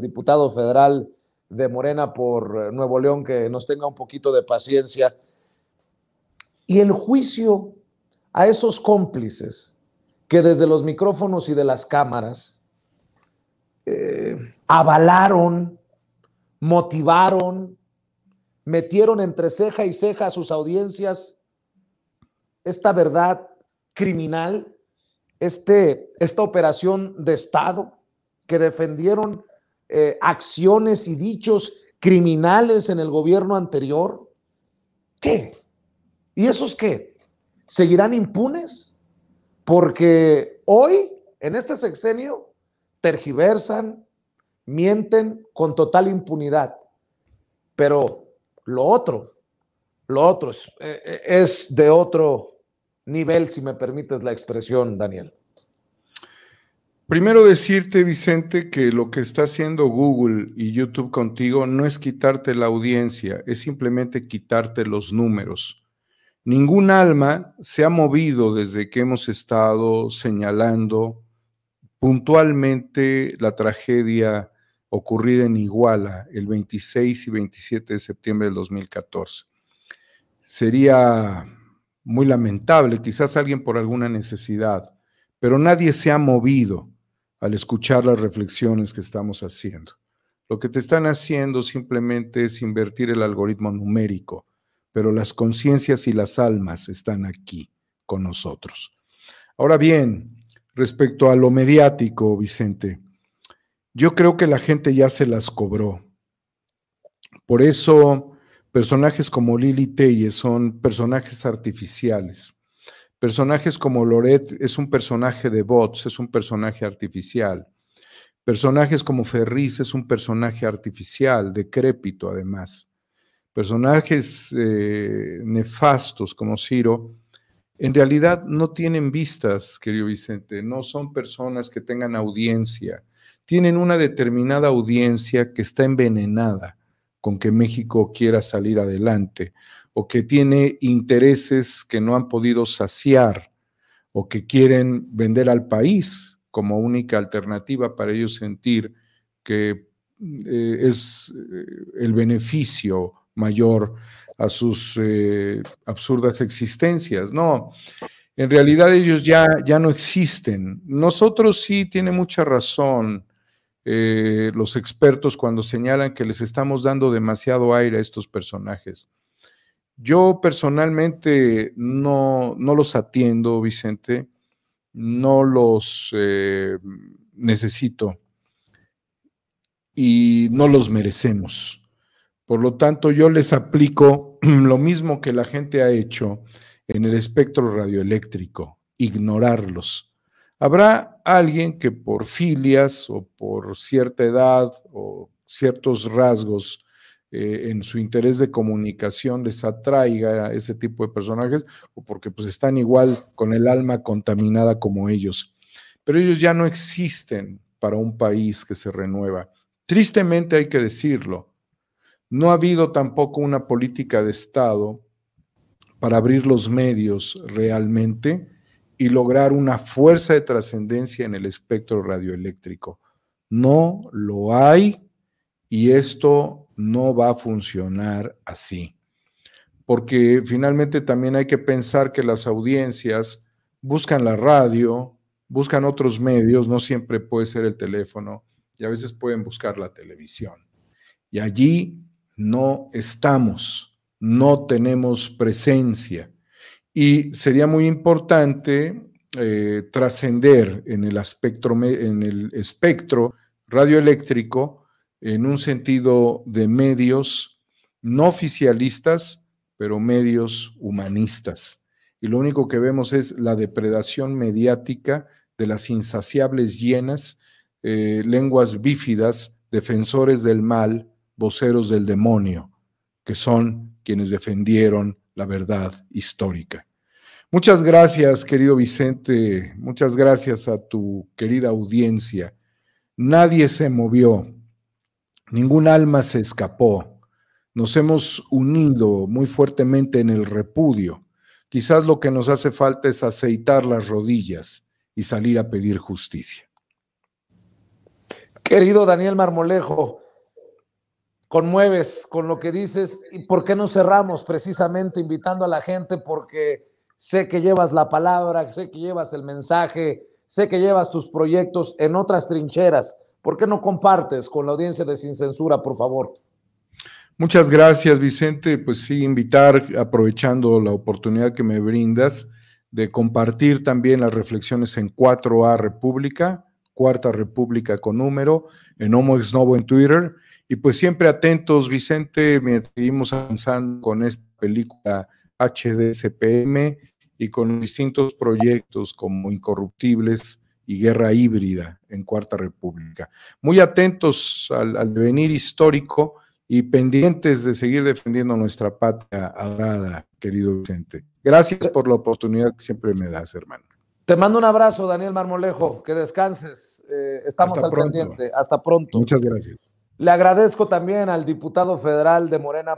diputado federal de Morena por eh, Nuevo León que nos tenga un poquito de paciencia. Y el juicio a esos cómplices que desde los micrófonos y de las cámaras eh, avalaron, motivaron, metieron entre ceja y ceja a sus audiencias esta verdad criminal, este, esta operación de Estado que defendieron eh, acciones y dichos criminales en el gobierno anterior? ¿Qué? ¿Y esos qué? ¿Seguirán impunes? Porque hoy, en este sexenio, tergiversan, mienten con total impunidad. Pero lo otro, lo otro es eh, eh, de otro nivel, si me permites la expresión, Daniel. Primero decirte, Vicente, que lo que está haciendo Google y YouTube contigo no es quitarte la audiencia, es simplemente quitarte los números. Ningún alma se ha movido desde que hemos estado señalando puntualmente la tragedia ocurrida en Iguala el 26 y 27 de septiembre del 2014. Sería muy lamentable, quizás alguien por alguna necesidad, pero nadie se ha movido al escuchar las reflexiones que estamos haciendo. Lo que te están haciendo simplemente es invertir el algoritmo numérico, pero las conciencias y las almas están aquí con nosotros. Ahora bien, respecto a lo mediático, Vicente, yo creo que la gente ya se las cobró. Por eso, personajes como Lili Telle son personajes artificiales Personajes como Loret es un personaje de bots, es un personaje artificial. Personajes como Ferris es un personaje artificial, decrépito además. Personajes eh, nefastos como Ciro, en realidad no tienen vistas, querido Vicente, no son personas que tengan audiencia. Tienen una determinada audiencia que está envenenada con que México quiera salir adelante o que tiene intereses que no han podido saciar o que quieren vender al país como única alternativa para ellos sentir que eh, es eh, el beneficio mayor a sus eh, absurdas existencias. No, en realidad ellos ya, ya no existen. Nosotros sí tiene mucha razón los expertos cuando señalan que les estamos dando demasiado aire a estos personajes. Yo personalmente no, los atiendo, Vicente, no los eh, necesito y no los merecemos. Por lo tanto, yo les aplico lo mismo que la gente ha hecho en el espectro radioeléctrico, ignorarlos. Habrá alguien que por filias o por cierta edad o ciertos rasgos eh, en su interés de comunicación les atraiga a ese tipo de personajes o porque pues están igual con el alma contaminada como ellos. Pero ellos ya no existen para un país que se renueva. Tristemente hay que decirlo, no ha habido tampoco una política de Estado para abrir los medios realmente y lograr una fuerza de trascendencia en el espectro radioeléctrico. No lo hay y esto no va a funcionar así, porque finalmente también hay que pensar que las audiencias buscan la radio, buscan otros medios, no siempre puede ser el teléfono y a veces pueden buscar la televisión. Y allí no estamos, no tenemos presencia. Y sería muy importante eh, trascender en en el espectro radioeléctrico en un sentido de medios no oficialistas, pero medios humanistas. Y lo único que vemos es la depredación mediática de las insaciables llenas eh, lenguas bífidas, defensores del mal, voceros del demonio, que son quienes defendieron la verdad histórica. Muchas gracias, querido Vicente, muchas gracias a tu querida audiencia. Nadie se movió, Ningún alma se escapó. Nos hemos unido muy fuertemente en el repudio. Quizás lo que nos hace falta es aceitar las rodillas y salir a pedir justicia. Querido Daniel Marmolejo, conmueves con lo que dices y por qué no cerramos precisamente invitando a la gente porque sé que llevas la palabra, sé que llevas el mensaje, sé que llevas tus proyectos en otras trincheras ¿Por qué no compartes con la audiencia de Sin Censura, por favor? Muchas gracias, Vicente. Pues sí, invitar, aprovechando la oportunidad que me brindas, de compartir también las reflexiones en 4A República, Cuarta República con número, en Homo Ex Novo en Twitter. Y pues siempre atentos, Vicente, mientras seguimos avanzando con esta película HDCPM y con distintos proyectos como Incorruptibles y guerra híbrida en Cuarta República. Muy atentos al, al devenir histórico y pendientes de seguir defendiendo nuestra patria adorada, querido Vicente. Gracias por la oportunidad que siempre me das, hermano. Te mando un abrazo, Daniel Marmolejo, que descanses. Eh, estamos al pendiente. Hasta pronto. Muchas gracias. Le agradezco también al diputado federal de Morena.